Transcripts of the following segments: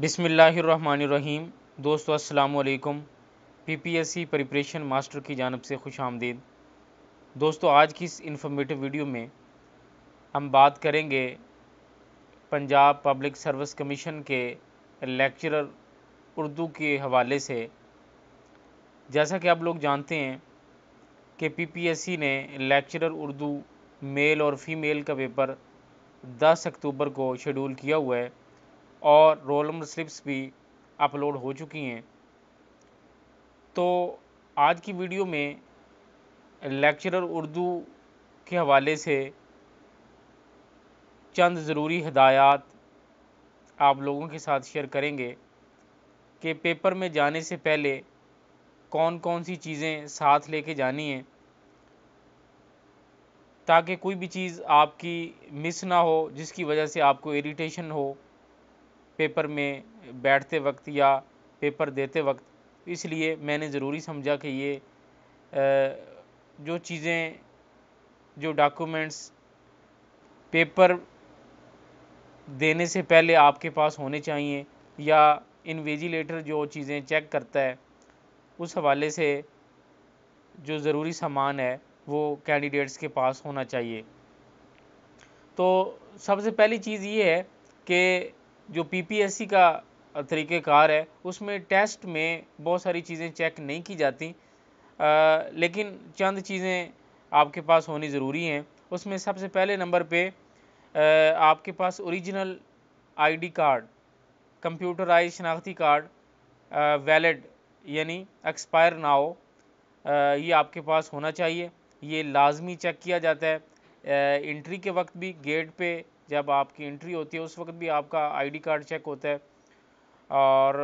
बिसमीम दोस्तों अस्सलाम पीपीएससी प्रिपरेशन मास्टर की जानब से खुश आमदीद दोस्तों आज की इस इंफॉर्मेटिव वीडियो में हम बात करेंगे पंजाब पब्लिक सर्विस कमीशन के लेक्चरर उर्दू के हवाले से जैसा कि आप लोग जानते हैं कि पीपीएससी ने लेक्चरर उर्दू मेल और फीमेल का पेपर 10 अक्टूबर को शेड्यूल किया हुआ है और रोल नंबर स्लिप्स भी अपलोड हो चुकी हैं तो आज की वीडियो में लेक्चरर उर्दू के हवाले से चंद ज़रूरी हदायत आप लोगों के साथ शेयर करेंगे कि पेपर में जाने से पहले कौन कौन सी चीज़ें साथ लेके जानी हैं ताकि कोई भी चीज़ आपकी मिस ना हो जिसकी वजह से आपको इरिटेशन हो पेपर में बैठते वक्त या पेपर देते वक्त इसलिए मैंने ज़रूरी समझा कि ये जो चीज़ें जो डॉक्यूमेंट्स पेपर देने से पहले आपके पास होने चाहिए या इन्वेजिलेटर जो चीज़ें चेक करता है उस हवाले से जो ज़रूरी सामान है वो कैंडिडेट्स के पास होना चाहिए तो सबसे पहली चीज़ ये है कि जो पीपीएससी का तरीक़ेकार है उसमें टेस्ट में बहुत सारी चीज़ें चेक नहीं की जाती आ, लेकिन चंद चीज़ें आपके पास होनी ज़रूरी हैं उसमें सबसे पहले नंबर पे आ, आपके पास ओरिजिनल आईडी कार्ड कंप्यूटराइज शनाख्ती कार्ड वैलिड यानी एक्सपायर ना हो ये आपके पास होना चाहिए ये लाजमी चेक किया जाता है इंट्री के वक्त भी गेट पे जब आपकी एंट्री होती है उस वक्त भी आपका आईडी कार्ड चेक होता है और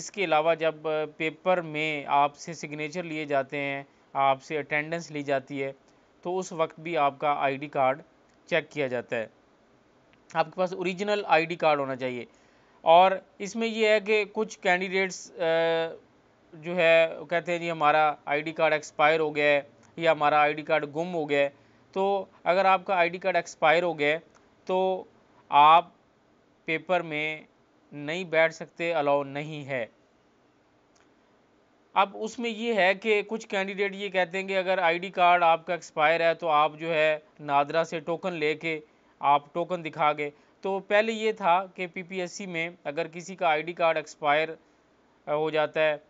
इसके अलावा जब पेपर में आपसे सिग्नेचर लिए जाते हैं आपसे अटेंडेंस ली जाती है तो उस वक्त भी आपका आईडी कार्ड चेक किया जाता है आपके पास ओरिजिनल आईडी कार्ड होना चाहिए और इसमें यह है कि कुछ कैंडिडेट्स जो है कहते हैं जी हमारा आईडी कार्ड एक्सपायर हो गया है या हमारा आईडी कार्ड गुम हो गया है तो अगर आपका आईडी कार्ड एक्सपायर हो गया है तो आप पेपर में नहीं बैठ सकते अलाउ नहीं है अब उसमें ये है कि कुछ कैंडिडेट ये कहते हैं कि अगर आईडी कार्ड आपका एक्सपायर है तो आप जो है नादरा से टोकन लेके आप टोकन दिखा गए तो पहले ये था कि पीपीएससी में अगर किसी का आईडी कार्ड एक्सपायर हो जाता है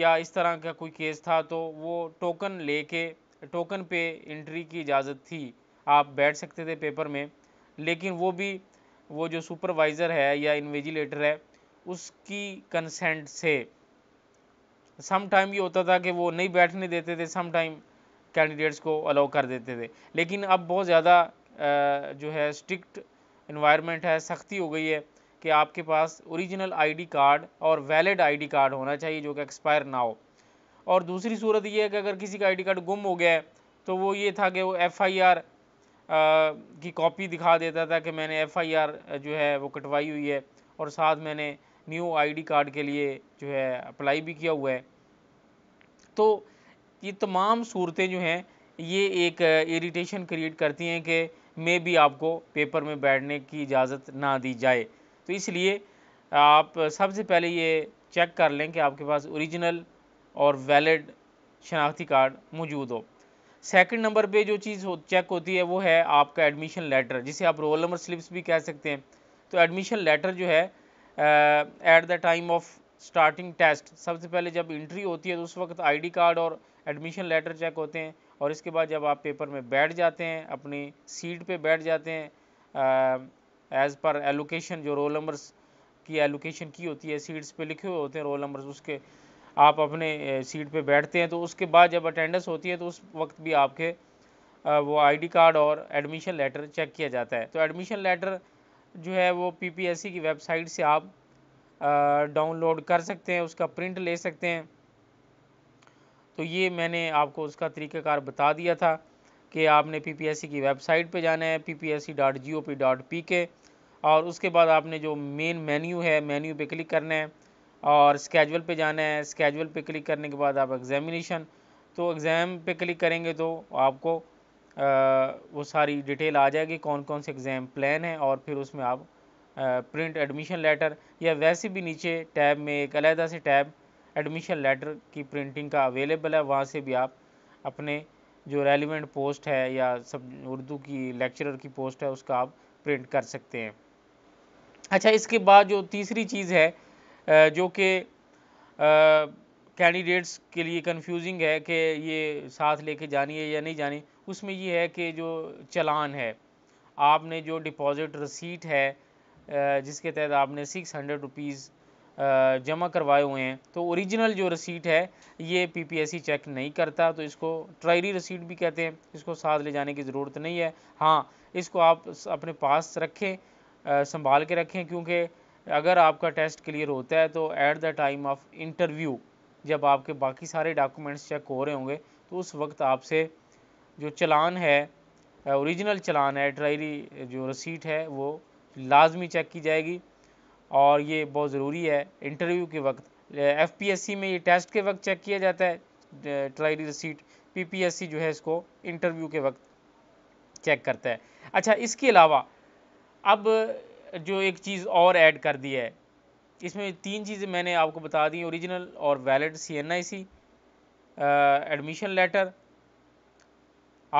या इस तरह का कोई केस था तो वो टोकन लेके टोकन पे एंट्री की इजाज़त थी आप बैठ सकते थे पेपर में लेकिन वो भी वो जो सुपरवाइज़र है या इन्विजिलेटर है उसकी कंसेंट से सम टाइम ये होता था कि वो नहीं बैठने देते थे सम टाइम कैंडिडेट्स को अलाउ कर देते थे लेकिन अब बहुत ज़्यादा जो है स्ट्रिक्ट इन्वायरमेंट है सख्ती हो गई है कि आपके पास ओरिजिनल आईडी कार्ड और वैलिड आईडी कार्ड होना चाहिए जो कि एक्सपायर ना हो और दूसरी सूरत ये है कि अगर किसी का आईडी कार्ड गुम हो गया है तो वो ये था कि वो एफआईआर की कॉपी दिखा देता था कि मैंने एफआईआर जो है वो कटवाई हुई है और साथ मैंने न्यू आईडी कार्ड के लिए जो है अप्लाई भी किया हुआ है तो ये तमाम सूरतें जो हैं ये एक इरिटेशन क्रिएट करती हैं कि मे भी आपको पेपर में बैठने की इजाज़त ना दी जाए तो इसलिए आप सबसे पहले ये चेक कर लें कि आपके पास ओरिजिनल और वैलिड शनाख्ती कार्ड मौजूद हो सेकंड नंबर पे जो चीज़ हो चेक होती है वो है आपका एडमिशन लेटर जिसे आप रोल नंबर स्लिप्स भी कह सकते हैं तो एडमिशन लेटर जो है at the time of starting test सबसे पहले जब इंट्री होती है तो उस वक्त आईडी कार्ड और एडमिशन लेटर चेक होते हैं और इसके बाद जब आप पेपर में बैठ जाते हैं अपनी सीट पर बैठ जाते हैं एज़ पर एलोकेशन जो रोल नंबर्स की एलोकेशन की होती है सीट्स पे लिखे हुए होते हैं रोल नंबर्स उसके आप अपने सीट पे बैठते हैं तो उसके बाद जब अटेंडेंस होती है तो उस वक्त भी आपके वो आईडी कार्ड और एडमिशन लेटर चेक किया जाता है तो एडमिशन लेटर जो है वो पीपीएससी की वेबसाइट से आप डाउनलोड कर सकते हैं उसका प्रिंट ले सकते हैं तो ये मैंने आपको उसका तरीक़ाकार बता दिया था कि आपने पीपीएससी की वेबसाइट पे जाना है पी के और उसके बाद आपने जो मेन मेन्यू है मेन्यू पे क्लिक करना है और स्केजुअल पे जाना है स्केजुअल पे क्लिक करने के बाद आप एग्ज़ामिनेशन तो एग्ज़ाम पे क्लिक करेंगे तो आपको आ, वो सारी डिटेल आ जाएगी कौन कौन से एग्ज़ाम प्लान है और फिर उसमें आप आ, प्रिंट एडमिशन लेटर या वैसे भी नीचे टैब में एक अलहदा से टैब एडमिशन लेटर की प्रिंटिंग का अवेलेबल है वहाँ से भी आप अपने जो रेलिवेंट पोस्ट है या सब उर्दू की लेक्चरर की पोस्ट है उसका आप प्रिंट कर सकते हैं अच्छा इसके बाद जो तीसरी चीज़ है जो कि कैंडिडेट्स के लिए कंफ्यूजिंग है कि ये साथ लेके जानी है या नहीं जानी उसमें ये है कि जो चलान है आपने जो डिपॉज़िट रसीट है जिसके तहत आपने सिक्स हंड्रेड रुपीज़ जमा करवाए हुए हैं तो ओरिजिनल जो रसीट है ये पीपीएससी चेक नहीं करता तो इसको ट्रायरी रसीट भी कहते हैं इसको साथ ले जाने की ज़रूरत नहीं है हाँ इसको आप अपने पास रखें संभाल के रखें क्योंकि अगर आपका टेस्ट क्लियर होता है तो at the time of interview जब आपके बाकी सारे डॉक्यूमेंट्स चेक हो रहे होंगे तो उस वक्त आपसे जो चलान है ओरिजिनल चलान है ड्राइरी जो रसीट है वो लाजमी चेक की जाएगी और ये बहुत ज़रूरी है इंटरव्यू के वक्त एफपीएससी में ये टेस्ट के वक्त चेक किया जाता है ट्रायरी रसीट पीपीएससी जो है इसको इंटरव्यू के वक्त चेक करता है अच्छा इसके अलावा अब जो एक चीज़ और ऐड कर दी है इसमें तीन चीज़ें मैंने आपको बता दी ओरिजिनल और valid C N I C admission letter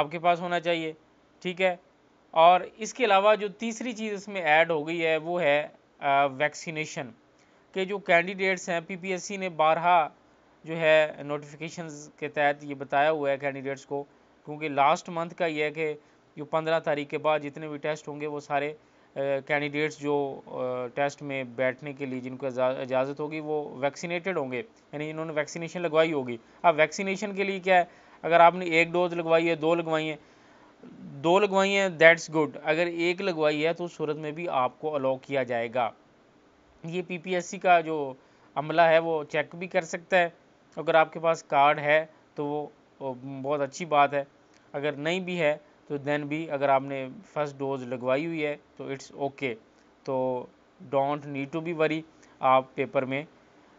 आपके पास होना चाहिए ठीक है और इसके अलावा जो तीसरी चीज़ इसमें ऐड हो गई है वो है वैक्सीनेशन के जो कैंडिडेट्स हैं पीपीएससी ने बारहा जो है नोटिफिकेशन के तहत ये बताया हुआ है कैंडिडेट्स को क्योंकि लास्ट मंथ का ये है कि जो पंद्रह तारीख के बाद जितने भी टेस्ट होंगे वो सारे कैंडिडेट्स जो टेस्ट में बैठने के लिए जिनको इजाज़त होगी वो वैक्सीनेटेड होंगे यानी जिन्होंने वैक्सीनेशन लगवाई होगी अब वैक्सीनेशन के लिए क्या है अगर आपने एक डोज लगवाई है दो लगवाई है दो लगवाई हैं दैट्स गुड अगर एक लगवाई है तो सूरत में भी आपको अलाउ किया जाएगा ये पीपीएससी का जो अमला है वो चेक भी कर सकता है अगर आपके पास कार्ड है तो वो बहुत अच्छी बात है अगर नहीं भी है तो देन भी अगर आपने फर्स्ट डोज लगवाई हुई है तो इट्स ओके तो don't need to be worry आप पेपर में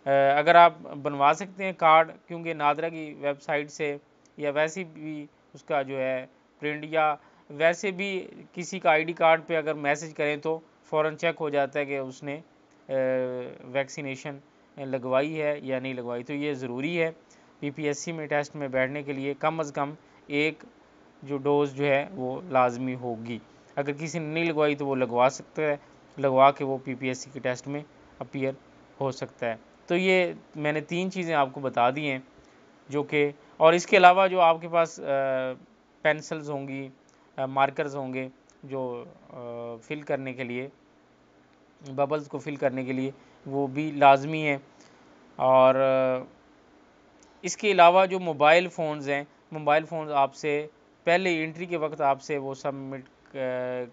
अगर आप बनवा सकते हैं कार्ड क्योंकि नादरा की वेबसाइट से या वैसे भी उसका जो है प्रिंट या वैसे भी किसी का आईडी कार्ड पे अगर मैसेज करें तो फ़ौर चेक हो जाता है कि उसने वैक्सीनेशन लगवाई है या नहीं लगवाई तो ये ज़रूरी है पीपीएससी में टेस्ट में बैठने के लिए कम अज़ कम एक जो डोज़ जो है वो लाजमी होगी अगर किसी ने नहीं लगवाई तो वो लगवा सकता है लगवा के वो पी के टेस्ट में अपीयर हो सकता है तो ये मैंने तीन चीज़ें आपको बता दी हैं जो कि और इसके अलावा जो आपके पास पेंसिल्स होंगी मार्कर्स होंगे जो आ, फिल करने के लिए बबल्स को फिल करने के लिए वो भी लाजमी है और इसके अलावा जो मोबाइल फ़ोन्स हैं मोबाइल फ़ोन आपसे पहले इंट्री के वक्त आपसे वो सबमिट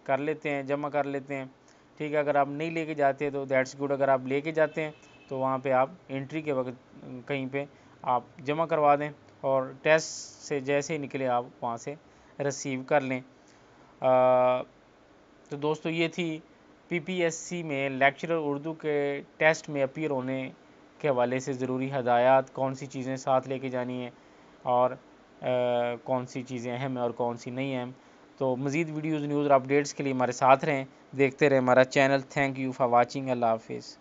कर लेते हैं जमा कर लेते हैं ठीक है अगर आप नहीं लेके जाते तो दैट्स गुड अगर आप लेके जाते हैं तो वहाँ पे आप इंट्री के वक्त कहीं पे आप जमा करवा दें और टेस्ट से जैसे ही निकले आप वहाँ से रिसीव कर लें आ, तो दोस्तों ये थी पीपीएससी में लेक्चरर उर्दू के टेस्ट में अपीयर होने के हवाले से ज़रूरी हदायत कौन सी चीज़ें साथ लेके जानी है और कौन सी चीज़ें अहम हैं और कौन सी नहीं अहम तो मज़ीद वीडियोज़ न्यूज़ और अपडेट्स के लिए हमारे साथ रहें देखते रहें हमारा channel thank you for watching अल्लाह हाफिज़